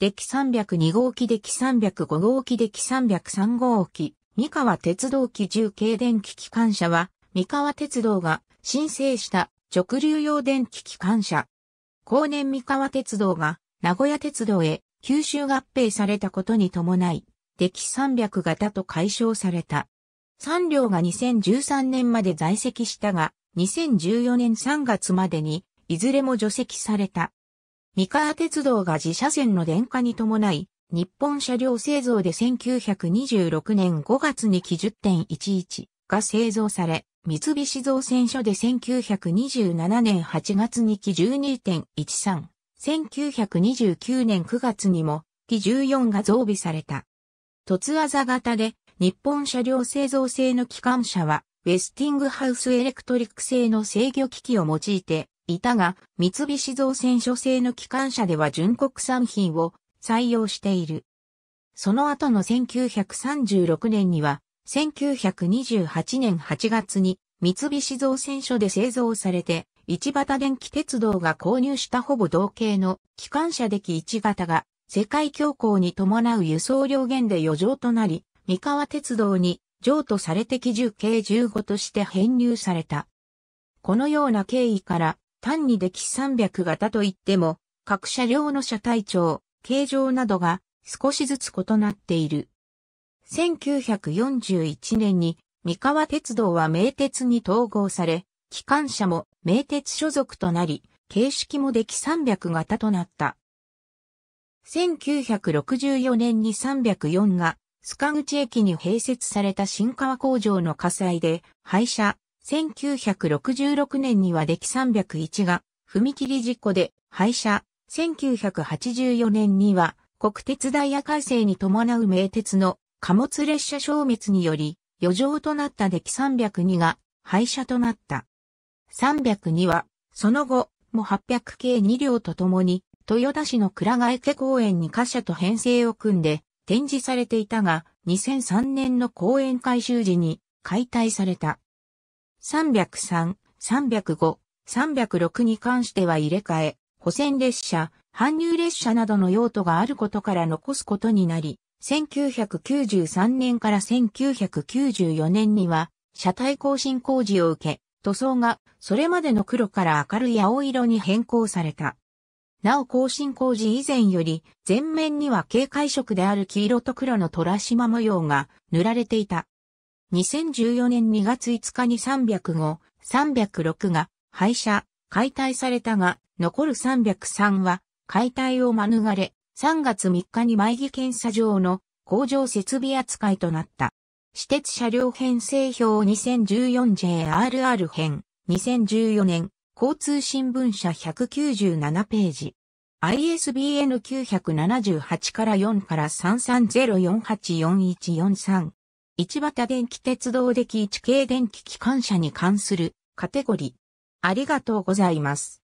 デキ302号機デキ305号機デキ303号機、三河鉄道機重軽電気機関車は、三河鉄道が申請した直流用電気機関車。後年三河鉄道が名古屋鉄道へ吸収合併されたことに伴い、デキ300型と解消された。3両が2013年まで在籍したが、2014年3月までにいずれも除籍された。三河鉄道が自社線の電化に伴い、日本車両製造で1926年5月に基10.11が製造され、三菱造船所で1927年8月に基12.13、1929年9月にも基14が増備された。突技型で日本車両製造製の機関車は、ウェスティングハウスエレクトリック製の制御機器を用いて、いたが、三菱造船所製の機関車では純国産品を採用している。その後の1936年には、1928年8月に三菱造船所で製造されて、一畑電気鉄道が購入したほぼ同型の機関車でき。一型が世界恐慌に伴う輸送量減で余剰となり、三河鉄道に譲渡されて機準計15として編入された。このような経緯から単に歴史300型といっても、各車両の車体長、形状などが少しずつ異なっている。1941年に三河鉄道は名鉄に統合され、機関車も名鉄所属となり、形式も出来300型となった。1964年に304が、須賀口駅に併設された新川工場の火災で、廃車、1966年には出来301が踏切事故で廃車。1984年には国鉄ダイヤ改正に伴う名鉄の貨物列車消滅により余剰となった出来302が廃車となった。302はその後も800系2両とともに豊田市の倉ヶ池公園に貨車と編成を組んで展示されていたが2003年の公園改修時に解体された。303、305、306に関しては入れ替え、補線列車、搬入列車などの用途があることから残すことになり、1993年から1994年には、車体更新工事を受け、塗装がそれまでの黒から明るい青色に変更された。なお更新工事以前より、前面には警戒色である黄色と黒の虎島模様が塗られていた。2014年2月5日に305、306が廃車、解体されたが、残る303は解体を免れ、3月3日に前木検査場の工場設備扱いとなった。私鉄車両編成表 2014JRR 編2014年交通新聞社197ページ ISBN 978から4から330484143一畑電気鉄道で機一系電気機関車に関するカテゴリー。ありがとうございます。